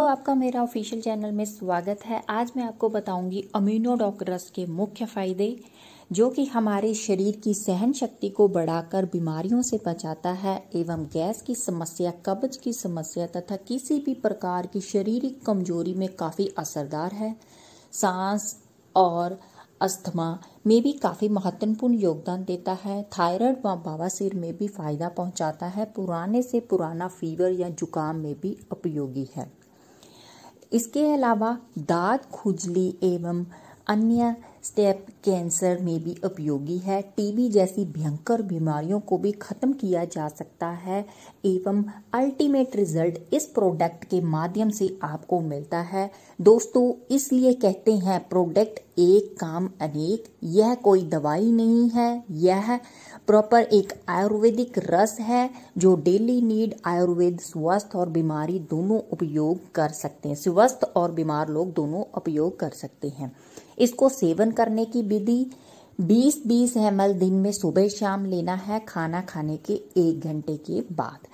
तो आपका मेरा ऑफिशियल चैनल में स्वागत है आज मैं आपको बताऊंगी अमीनोडॉक रस के मुख्य फायदे जो कि हमारे शरीर की सहन शक्ति को बढ़ाकर बीमारियों से बचाता है एवं गैस की समस्या कब्ज की समस्या तथा किसी भी प्रकार की शारीरिक कमजोरी में काफ़ी असरदार है सांस और अस्थमा में भी काफ़ी महत्वपूर्ण योगदान देता है थायराइड व बवासीर में भी फायदा पहुंचाता है पुराने से पुराना फीवर या जुकाम में भी उपयोगी है इसके अलावा दाद खुजली एवं अन्य स्टेप कैंसर में भी उपयोगी है टीबी जैसी भयंकर बीमारियों को भी ख़त्म किया जा सकता है एवं अल्टीमेट रिजल्ट इस प्रोडक्ट के माध्यम से आपको मिलता है दोस्तों इसलिए कहते हैं प्रोडक्ट एक काम अनेक यह कोई दवाई नहीं है यह प्रॉपर एक आयुर्वेदिक रस है जो डेली नीड आयुर्वेद स्वस्थ और बीमारी दोनों उपयोग कर सकते हैं स्वस्थ और बीमार लोग दोनों उपयोग कर सकते हैं इसको सेवन भोजन करने की विधि 20-20 एम दिन में सुबह शाम लेना है खाना खाने के एक घंटे के बाद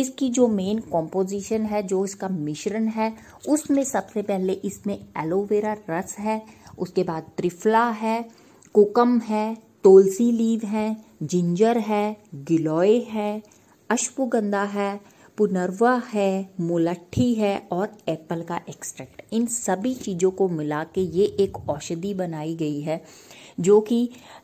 इसकी जो मेन कॉम्पोजिशन है जो इसका मिश्रण है उसमें सबसे पहले इसमें एलोवेरा रस है उसके बाद त्रिफला है कोकम है तुलसी लीव है जिंजर है गिलोय है अश्वगंधा है पुनर्वा है मुलट्ठी है और एप्पल का एक्सट्रैक्ट इन सभी चीज़ों को मिला के ये एक औषधि बनाई गई है जो कि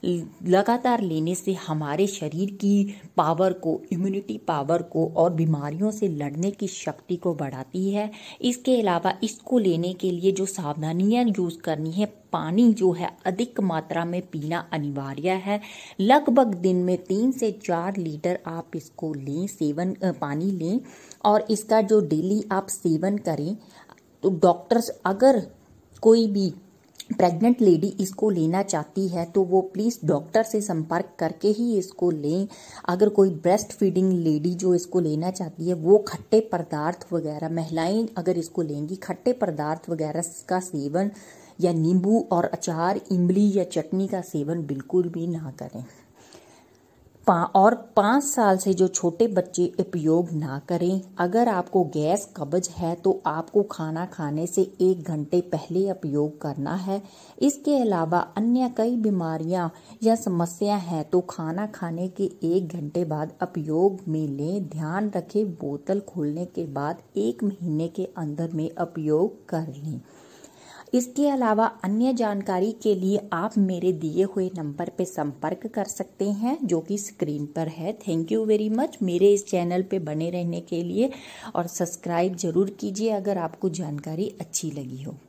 लगातार लेने से हमारे शरीर की पावर को इम्यूनिटी पावर को और बीमारियों से लड़ने की शक्ति को बढ़ाती है इसके अलावा इसको लेने के लिए जो सावधानियाँ यूज़ करनी है पानी जो है अधिक मात्रा में पीना अनिवार्य है लगभग दिन में तीन से चार लीटर आप इसको लें सेवन पानी लें और इसका जो डेली आप सेवन करें तो डॉक्टर्स अगर कोई भी प्रेग्नेंट लेडी इसको लेना चाहती है तो वो प्लीज़ डॉक्टर से संपर्क करके ही इसको लें अगर कोई ब्रेस्ट फीडिंग लेडी जो इसको लेना चाहती है वो खट्टे पदार्थ वगैरह महिलाएं अगर इसको लेंगी खट्टे पदार्थ वगैरह का सेवन या नींबू और अचार इमली या चटनी का सेवन बिल्कुल भी ना करें पा, और पाँच साल से जो छोटे बच्चे उपयोग ना करें अगर आपको गैस कब्ज है तो आपको खाना खाने से एक घंटे पहले उपयोग करना है इसके अलावा अन्य कई बीमारियां या समस्या हैं तो खाना खाने के एक घंटे बाद उपयोग में लें ध्यान रखें बोतल खोलने के बाद एक महीने के अंदर में उपयोग कर लें इसके अलावा अन्य जानकारी के लिए आप मेरे दिए हुए नंबर पर संपर्क कर सकते हैं जो कि स्क्रीन पर है थैंक यू वेरी मच मेरे इस चैनल पे बने रहने के लिए और सब्सक्राइब ज़रूर कीजिए अगर आपको जानकारी अच्छी लगी हो